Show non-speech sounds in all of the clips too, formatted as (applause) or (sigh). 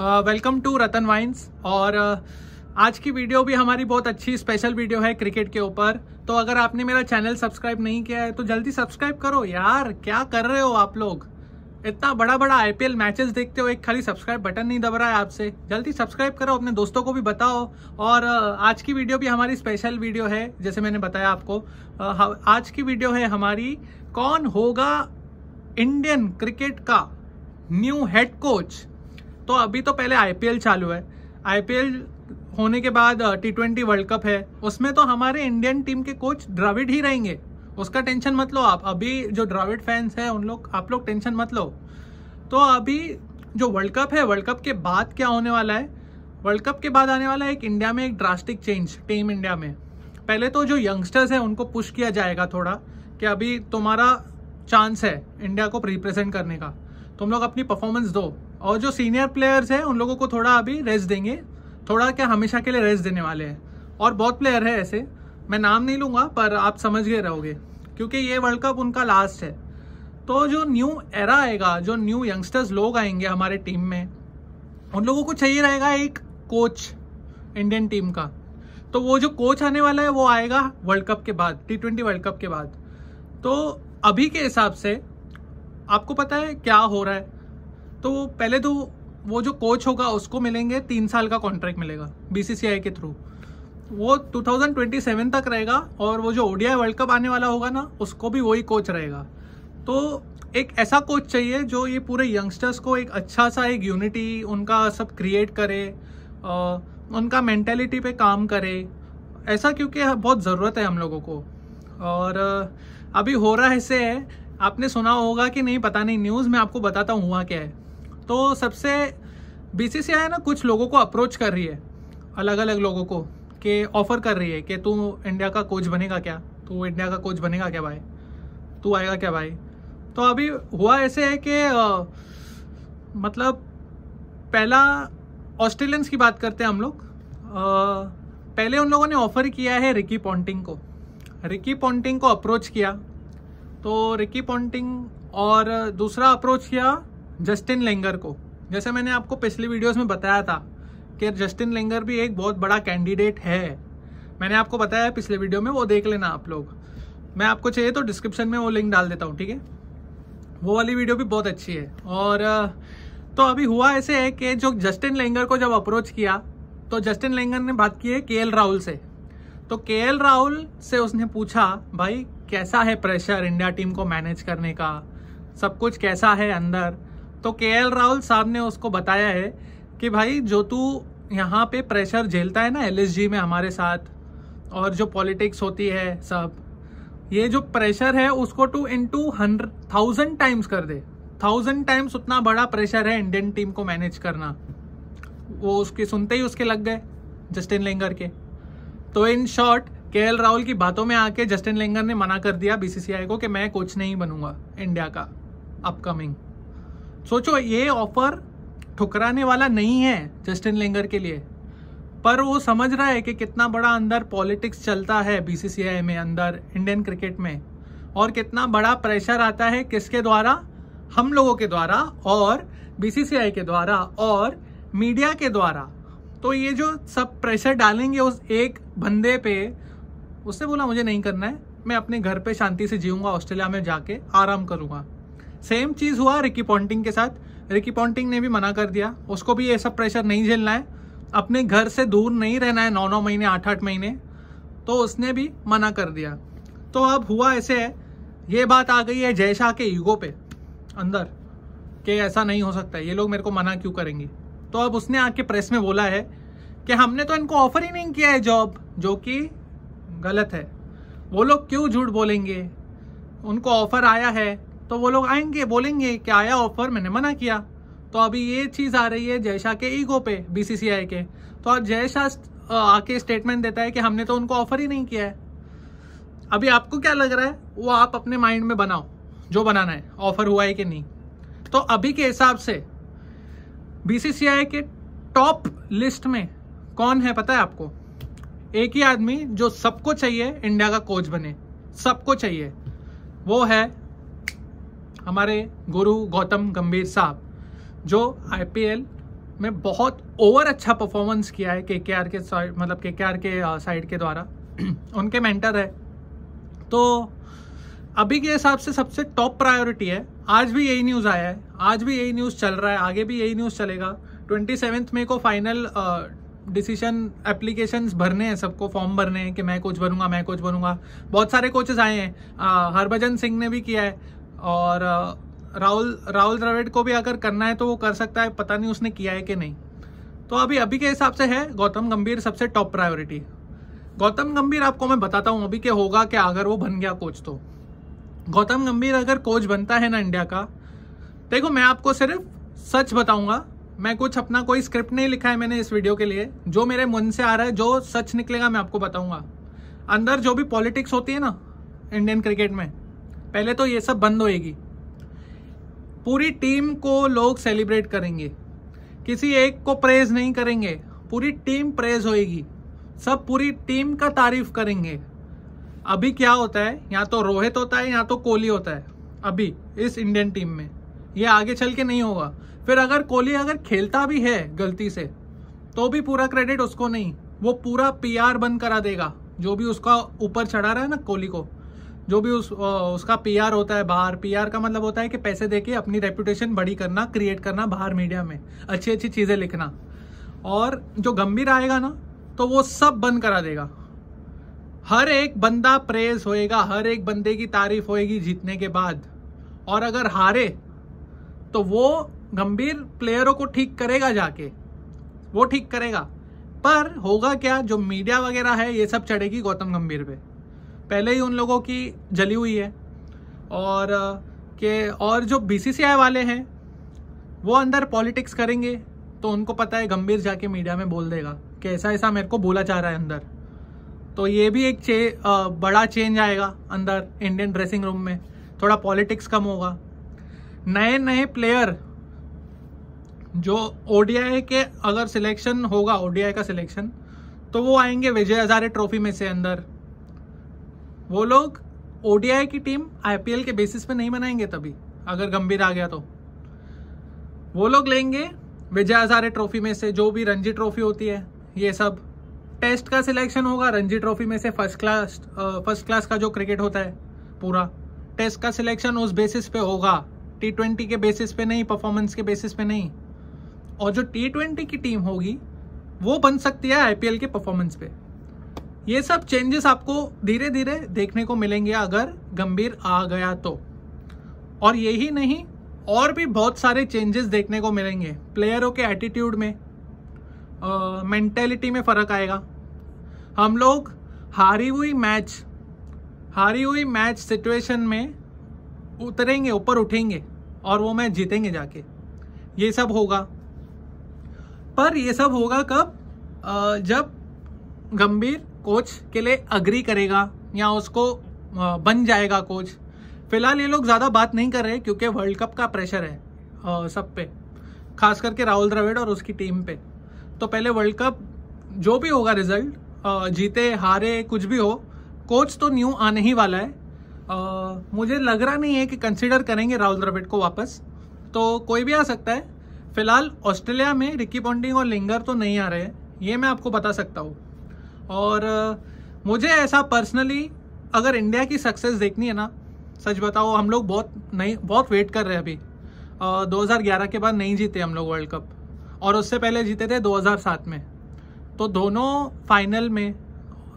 welcome to Ratan wines और uh, आज की वीडियो भी हमारी बहुत अच्छी स्पेशल वीडियो है क्रिकेट के ऊपर तो अगर आपने मेरा चैनल सब्सक्राइब नहीं किया है तो जल्दी सब्सक्राइब करो यार क्या कर रहे हो आप लोग इतना बड़ा बड़ा आईपीएल मैचेस देखते हो एक खाली सब्सक्राइब बटन नहीं दब रहा है आपसे जल्दी सब्सक्राइब करो अपने दोस्तों को भी बताओ और uh, आज की वीडियो भी हमारी स्पेशल वीडियो है जैसे मैंने बताया आपको uh, आज की वीडियो है हमारी कौन होगा इंडियन क्रिकेट का न्यू हेड कोच तो अभी तो पहले आई चालू है आई होने के बाद टी ट्वेंटी वर्ल्ड कप है उसमें तो हमारे इंडियन टीम के कोच द्रविड ही रहेंगे उसका टेंशन मत लो आप अभी जो द्रविड फैंस हैं उन लोग आप लोग टेंशन मत लो तो अभी जो वर्ल्ड कप है वर्ल्ड कप के बाद क्या होने वाला है वर्ल्ड कप के बाद आने वाला है एक इंडिया में एक ड्रास्टिक चेंज टीम इंडिया में पहले तो जो यंगस्टर्स हैं उनको पुश किया जाएगा थोड़ा कि अभी तुम्हारा चांस है इंडिया को रिप्रेजेंट करने का तुम लोग अपनी परफॉर्मेंस दो और जो सीनियर प्लेयर्स हैं उन लोगों को थोड़ा अभी रेस्ट देंगे थोड़ा क्या हमेशा के लिए रेस्ट देने वाले हैं और बहुत प्लेयर है ऐसे मैं नाम नहीं लूँगा पर आप समझ गए रहोगे क्योंकि ये वर्ल्ड कप उनका लास्ट है तो जो न्यू एरा आएगा जो न्यू यंगस्टर्स लोग आएंगे हमारे टीम में उन लोगों को चाहिए रहेगा एक कोच इंडियन टीम का तो वो जो कोच आने वाला है वो आएगा वर्ल्ड कप के बाद टी ट्वेंटी वर्ल्ड कप के बाद तो अभी के हिसाब से आपको पता है क्या हो रहा है तो पहले तो वो जो कोच होगा उसको मिलेंगे तीन साल का कॉन्ट्रैक्ट मिलेगा बीसीसीआई के थ्रू वो 2027 तक रहेगा और वो जो ओडीआई वर्ल्ड कप आने वाला होगा ना उसको भी वही कोच रहेगा तो एक ऐसा कोच चाहिए जो ये पूरे यंगस्टर्स को एक अच्छा सा एक यूनिटी उनका सब क्रिएट करे आ, उनका मेंटेलिटी पे काम करे ऐसा क्योंकि हाँ, बहुत ज़रूरत है हम लोगों को और अभी हो रहा ऐसे है आपने सुना होगा कि नहीं पता नहीं न्यूज़ मैं आपको बताता हूँ हुआ क्या है तो सबसे बीसीसीआई ना कुछ लोगों को अप्रोच कर रही है अलग अलग लोगों को कि ऑफ़र कर रही है कि तू इंडिया का कोच बनेगा क्या तू इंडिया का कोच बनेगा क्या भाई तू आएगा क्या भाई तो अभी हुआ ऐसे है कि मतलब पहला ऑस्ट्रेलियंस की बात करते हैं हम लोग पहले उन लोगों ने ऑफ़र किया है रिकी पॉन्टिंग को रिकी पॉन्टिंग को अप्रोच किया तो रिकी पॉन्टिंग और दूसरा अप्रोच किया जस्टिन लेंगर को जैसे मैंने आपको पिछली वीडियोस में बताया था कि जस्टिन लेंगर भी एक बहुत बड़ा कैंडिडेट है मैंने आपको बताया पिछले वीडियो में वो देख लेना आप लोग मैं आपको चाहिए तो डिस्क्रिप्शन में वो लिंक डाल देता हूँ ठीक है वो वाली वीडियो भी बहुत अच्छी है और तो अभी हुआ ऐसे है कि जो जस्टिन लेंगर को जब अप्रोच किया तो जस्टिन लेंगर ने बात की है के राहुल से तो के राहुल से उसने पूछा भाई कैसा है प्रेशर इंडिया टीम को मैनेज करने का सब कुछ कैसा है अंदर तो के राहुल साहब ने उसको बताया है कि भाई जो तू यहाँ पे प्रेशर झेलता है ना एल में हमारे साथ और जो पॉलिटिक्स होती है सब ये जो प्रेशर है उसको two into hundred thousand times कर दे थाउजेंड टाइम्स उतना बड़ा प्रेशर है इंडियन टीम को मैनेज करना वो उसके सुनते ही उसके लग गए जस्टिन लेंगर के तो इन शॉर्ट के राहुल की बातों में आके जस्टिन लेंगर ने मना कर दिया बीसीसीआई को कि मैं कोच नहीं बनूंगा इंडिया का अपकमिंग सोचो ये ऑफर ठुकराने वाला नहीं है जस्टिन लेंगर के लिए पर वो समझ रहा है कि कितना बड़ा अंदर पॉलिटिक्स चलता है बीसीसीआई में अंदर इंडियन क्रिकेट में और कितना बड़ा प्रेशर आता है किसके द्वारा हम लोगों के द्वारा और बीसीसीआई के द्वारा और मीडिया के द्वारा तो ये जो सब प्रेशर डालेंगे उस एक बंदे पे उसने बोला मुझे नहीं करना है मैं अपने घर पे शांति से जीऊँगा ऑस्ट्रेलिया में जाके आराम करूँगा सेम चीज़ हुआ रिकी पॉन्टिंग के साथ रिकी पॉन्टिंग ने भी मना कर दिया उसको भी ये सब प्रेशर नहीं झेलना है अपने घर से दूर नहीं रहना है नौ नौ महीने आठ आठ महीने तो उसने भी मना कर दिया तो अब हुआ ऐसे है ये बात आ गई है जय शाह के युगो पे अंदर कि ऐसा नहीं हो सकता ये लोग मेरे को मना क्यों करेंगे तो अब उसने आके प्रेस में बोला है कि हमने तो इनको ऑफर ही नहीं किया है जॉब जो कि गलत है वो लोग क्यों झूठ बोलेंगे उनको ऑफर आया है तो वो लोग आएंगे बोलेंगे कि आया ऑफर मैंने मना किया तो अभी ये चीज़ आ रही है जय शाह के ईगो पे बीसीसीआई के तो आज जय शाह आके स्टेटमेंट देता है कि हमने तो उनको ऑफर ही नहीं किया है अभी आपको क्या लग रहा है वो आप अपने माइंड में बनाओ जो बनाना है ऑफर हुआ है कि नहीं तो अभी के हिसाब से बी के टॉप लिस्ट में कौन है पता है आपको एक ही आदमी जो सबको चाहिए इंडिया का कोच बने सबको चाहिए वो है हमारे गुरु गौतम गंभीर साहब जो आई में बहुत ओवर अच्छा परफॉर्मेंस किया है के मतलब के आर के मतलब के के आर के साइड के द्वारा (clears throat) उनके मेंटर है तो अभी के हिसाब से सबसे टॉप प्रायोरिटी है आज भी यही न्यूज़ आया है आज भी यही न्यूज़ चल रहा है आगे भी यही न्यूज़ चलेगा ट्वेंटी सेवेंथ मे को फाइनल डिसीजन एप्लीकेशन भरने हैं सबको फॉर्म भरने हैं कि मैं कोच बनूंगा मैं कोच बनूंगा बहुत सारे कोचेज आए हैं हरभजन सिंह ने भी किया है और राहुल राहुल द्रविड़ को भी अगर करना है तो वो कर सकता है पता नहीं उसने किया है कि नहीं तो अभी अभी के हिसाब से है गौतम गंभीर सबसे टॉप प्रायोरिटी गौतम गंभीर आपको मैं बताता हूँ अभी के होगा क्या अगर वो बन गया कोच तो गौतम गंभीर अगर कोच बनता है ना इंडिया का देखो मैं आपको सिर्फ सच बताऊंगा मैं कुछ अपना कोई स्क्रिप्ट नहीं लिखा है मैंने इस वीडियो के लिए जो मेरे मन से आ रहा है जो सच निकलेगा मैं आपको बताऊंगा अंदर जो भी पॉलिटिक्स होती है ना इंडियन क्रिकेट में पहले तो ये सब बंद होएगी पूरी टीम को लोग सेलिब्रेट करेंगे किसी एक को प्रेज नहीं करेंगे पूरी टीम प्रेज होएगी सब पूरी टीम का तारीफ करेंगे अभी क्या होता है या तो रोहित होता है या तो कोहली होता है अभी इस इंडियन टीम में ये आगे चल के नहीं होगा फिर अगर कोहली अगर खेलता भी है गलती से तो भी पूरा क्रेडिट उसको नहीं वो पूरा पीआर बंद करा देगा जो भी उसका ऊपर चढ़ा रहा है ना कोहली को जो भी उस उसका पीआर होता है बाहर पीआर का मतलब होता है कि पैसे देके अपनी रेपुटेशन बड़ी करना क्रिएट करना बाहर मीडिया में अच्छी अच्छी चीज़ें लिखना और जो गंभीर आएगा ना तो वो सब बंद करा देगा हर एक बंदा प्रेस होएगा हर एक बंदे की तारीफ होएगी जीतने के बाद और अगर हारे तो वो गंभीर प्लेयरों को ठीक करेगा जाके वो ठीक करेगा पर होगा क्या जो मीडिया वगैरह है ये सब चढ़ेगी गौतम गंभीर पे पहले ही उन लोगों की जली हुई है और के और जो बीसीसीआई वाले हैं वो अंदर पॉलिटिक्स करेंगे तो उनको पता है गंभीर जाके मीडिया में बोल देगा कि ऐसा ऐसा मेरे को बोला जा रहा है अंदर तो ये भी एक चे, आ, बड़ा चेंज आएगा अंदर इंडियन ड्रेसिंग रूम में थोड़ा पॉलिटिक्स कम होगा नए नए प्लेयर जो ओडीआई के अगर सिलेक्शन होगा ओडीआई का सिलेक्शन तो वो आएंगे विजय हजारे ट्रॉफी में से अंदर वो लोग ओडीआई की टीम आईपीएल के बेसिस पे नहीं बनाएंगे तभी अगर गंभीर आ गया तो वो लोग लेंगे विजय हजारे ट्रॉफी में से जो भी रणजी ट्रॉफी होती है ये सब टेस्ट का सिलेक्शन होगा रणजी ट्रॉफी में से फर्स्ट क्लास फर्स्ट क्लास का जो क्रिकेट होता है पूरा टेस्ट का सिलेक्शन उस बेसिस पे होगा टी ट्वेंटी के बेसिस पे नहीं परफॉर्मेंस के बेसिस पे नहीं और जो टी ट्वेंटी की टीम होगी वो बन सकती है आईपीएल के परफॉर्मेंस पे ये सब चेंजेस आपको धीरे धीरे देखने को मिलेंगे अगर गंभीर आ गया तो और यही नहीं और भी बहुत सारे चेंजेस देखने को मिलेंगे प्लेयरों के एटीट्यूड में मेंटेलिटी में फ़र्क आएगा हम लोग हारी हुई मैच हारी हुई मैच सिचुएशन में उतरेंगे ऊपर उठेंगे और वो मैच जीतेंगे जाके ये सब होगा पर ये सब होगा कब जब गंभीर कोच के लिए अग्री करेगा या उसको बन जाएगा कोच फिलहाल ये लोग ज़्यादा बात नहीं कर रहे क्योंकि वर्ल्ड कप का प्रेशर है सब पे खास करके राहुल द्रविड़ और उसकी टीम पे तो पहले वर्ल्ड कप जो भी होगा रिजल्ट जीते हारे कुछ भी हो कोच तो न्यू आने ही वाला है आ, मुझे लग रहा नहीं है कि कंसिडर करेंगे राहुल द्रविड़ को वापस तो कोई भी आ सकता है फिलहाल ऑस्ट्रेलिया में रिकी पॉन्टिंग और लिंगर तो नहीं आ रहे हैं ये मैं आपको बता सकता हूँ और मुझे ऐसा पर्सनली अगर इंडिया की सक्सेस देखनी है ना सच बताओ हम लोग बहुत नहीं बहुत वेट कर रहे हैं अभी दो हज़ार के बाद नहीं जीते हम लोग वर्ल्ड कप और उससे पहले जीते थे 2007 में तो दोनों फाइनल में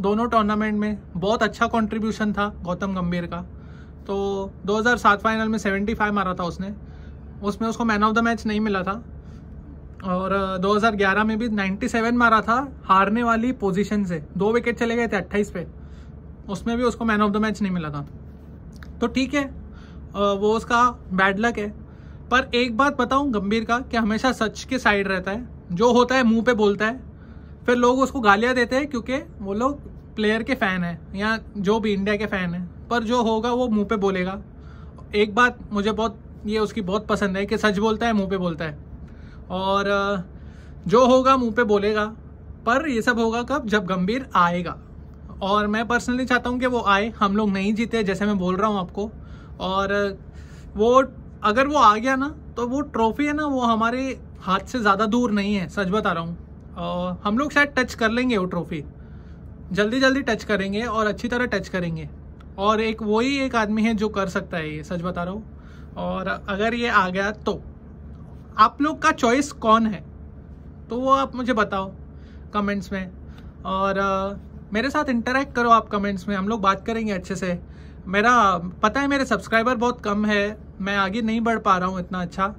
दोनों टूर्नामेंट में बहुत अच्छा कंट्रीब्यूशन था गौतम गंभीर का तो 2007 फाइनल में 75 मारा था उसने उसमें उसको मैन ऑफ द मैच नहीं मिला था और 2011 में भी 97 मारा था हारने वाली पोजीशन से दो विकेट चले गए थे 28 पे उसमें भी उसको मैन ऑफ द मैच नहीं मिला था तो ठीक है वो उसका बैड लक है पर एक बात बताऊं गंभीर का कि हमेशा सच के साइड रहता है जो होता है मुंह पे बोलता है फिर लोग उसको गालियां देते हैं क्योंकि वो लोग प्लेयर के फ़ैन है या जो भी इंडिया के फ़ैन है पर जो होगा वो मुंह पे बोलेगा एक बात मुझे बहुत ये उसकी बहुत पसंद है कि सच बोलता है मुंह पे बोलता है और जो होगा मुंह पे बोलेगा पर ये सब होगा कब जब गंभीर आएगा और मैं पर्सनली चाहता हूँ कि वो आए हम लोग नहीं जीते जैसे मैं बोल रहा हूँ आपको और वो अगर वो आ गया ना तो वो ट्रॉफी है ना वो हमारे हाथ से ज़्यादा दूर नहीं है सच बता रहा हूँ हम लोग शायद टच कर लेंगे वो ट्रॉफी जल्दी जल्दी टच करेंगे और अच्छी तरह टच करेंगे और एक वही एक आदमी है जो कर सकता है ये सच बता रहा हूँ और अगर ये आ गया तो आप लोग का चॉइस कौन है तो वो आप मुझे बताओ कमेंट्स में और uh, मेरे साथ इंटरेक्ट करो आप कमेंट्स में हम लोग बात करेंगे अच्छे से मेरा पता है मेरे सब्सक्राइबर बहुत कम है मैं आगे नहीं बढ़ पा रहा हूँ इतना अच्छा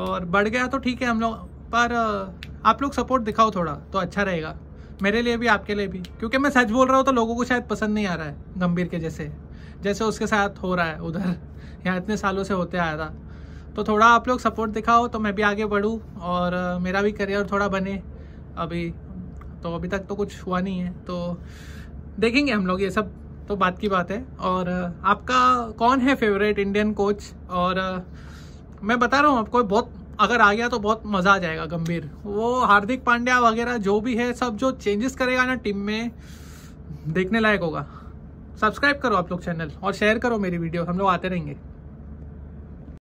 और बढ़ गया तो ठीक है हम लोग पर आप लोग सपोर्ट दिखाओ थोड़ा तो अच्छा रहेगा मेरे लिए भी आपके लिए भी क्योंकि मैं सच बोल रहा हूँ तो लोगों को शायद पसंद नहीं आ रहा है गंभीर के जैसे जैसे उसके साथ हो रहा है उधर यहाँ इतने सालों से होते आया था तो थोड़ा आप लोग सपोर्ट दिखाओ तो मैं भी आगे बढ़ूँ और मेरा भी करियर थोड़ा बने अभी तो अभी तक तो कुछ हुआ नहीं है तो देखेंगे हम लोग ये सब तो बात की बात है और आपका कौन है फेवरेट इंडियन कोच और मैं बता रहा हूँ आपको बहुत अगर आ गया तो बहुत मज़ा आ जाएगा गंभीर वो हार्दिक पांड्या वगैरह जो भी है सब जो चेंजेस करेगा ना टीम में देखने लायक होगा सब्सक्राइब करो आप लोग चैनल और शेयर करो मेरी वीडियो हम लोग आते रहेंगे